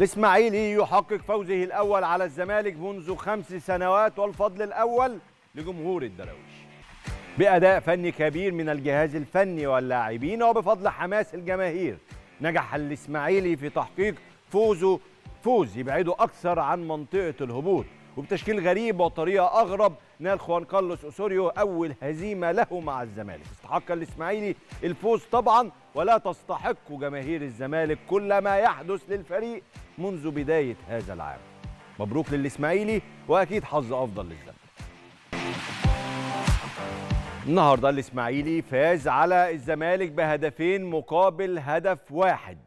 الإسماعيلي يحقق فوزه الأول على الزمالك منذ خمس سنوات والفضل الأول لجمهور الدراويش بأداء فني كبير من الجهاز الفني واللاعبين وبفضل حماس الجماهير نجح الإسماعيلي في تحقيق فوزه فوز يبعده أكثر عن منطقة الهبوط وبتشكيل غريب وطريقة أغرب نال خوان كارلوس أوسوريو أول هزيمة له مع الزمالك استحق الإسماعيلي الفوز طبعا ولا تستحق جماهير الزمالك كل ما يحدث للفريق منذ بداية هذا العام مبروك للإسماعيلي وأكيد حظ أفضل للزمالك النهارده الاسماعيلي فاز على الزمالك بهدفين مقابل هدف واحد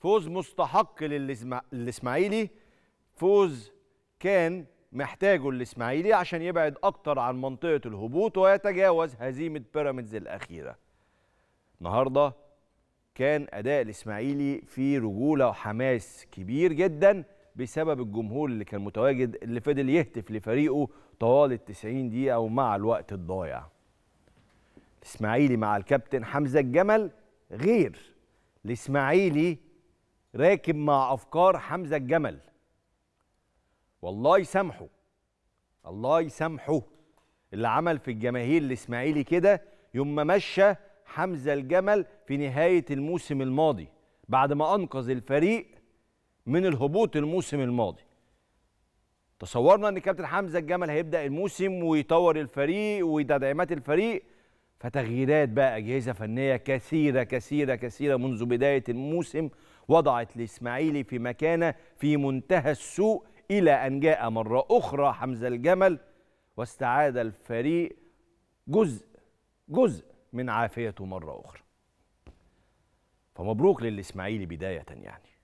فوز مستحق للاسماعيلي فوز كان محتاجه الاسماعيلي عشان يبعد اكتر عن منطقه الهبوط ويتجاوز هزيمه بيراميدز الاخيره النهارده كان اداء الاسماعيلي فيه رجوله وحماس كبير جدا بسبب الجمهور اللي كان متواجد اللي فضل يهتف لفريقه طوال ال 90 دقيقه ومع الوقت الضايع. الاسماعيلي مع الكابتن حمزه الجمل غير الاسماعيلي راكب مع افكار حمزه الجمل والله يسامحه الله يسامحه اللي عمل في الجماهير الاسماعيلي كده يوم ما مشى حمزه الجمل في نهايه الموسم الماضي بعد ما انقذ الفريق من الهبوط الموسم الماضي تصورنا ان كابتن حمزه الجمل هيبدا الموسم ويطور الفريق وتدعيمات الفريق فتغييرات بقى اجهزه فنيه كثيره كثيره كثيره منذ بدايه الموسم وضعت الاسماعيلي في مكانه في منتهى السوء الى ان جاء مره اخرى حمزه الجمل واستعاد الفريق جزء جزء من عافيته مرة أخرى فمبروك للإسماعيلي بداية يعني